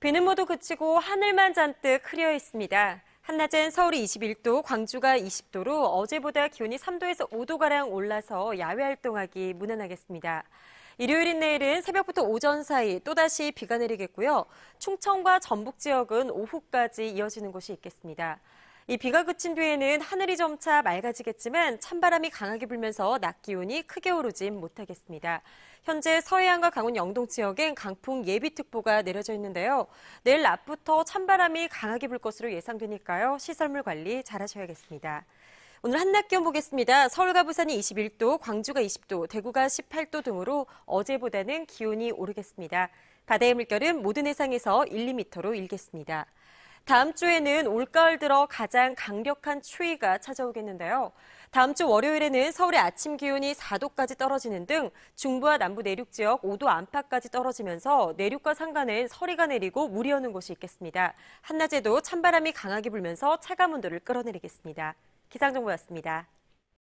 비는 모두 그치고 하늘만 잔뜩 흐려 있습니다. 한낮엔 서울이 21도, 광주가 20도로 어제보다 기온이 3도에서 5도가량 올라서 야외 활동하기 무난하겠습니다. 일요일인 내일은 새벽부터 오전 사이 또다시 비가 내리겠고요. 충청과 전북 지역은 오후까지 이어지는 곳이 있겠습니다. 이 비가 그친 뒤에는 하늘이 점차 맑아지겠지만 찬바람이 강하게 불면서 낮 기온이 크게 오르진 못하겠습니다. 현재 서해안과 강원 영동 지역엔 강풍 예비특보가 내려져 있는데요. 내일 낮부터 찬바람이 강하게 불 것으로 예상되니까요. 시설물 관리 잘하셔야겠습니다. 오늘 한낮 기온 보겠습니다. 서울과 부산이 21도, 광주가 20도, 대구가 18도 등으로 어제보다는 기온이 오르겠습니다. 바다의 물결은 모든 해상에서 1, 2터로 일겠습니다. 다음 주에는 올가을 들어 가장 강력한 추위가 찾아오겠는데요. 다음 주 월요일에는 서울의 아침 기온이 4도까지 떨어지는 등 중부와 남부 내륙 지역 5도 안팎까지 떨어지면서 내륙과 산간엔 서리가 내리고 물이 오는 곳이 있겠습니다. 한낮에도 찬바람이 강하게 불면서 체감 온도를 끌어내리겠습니다. 기상정보였습니다.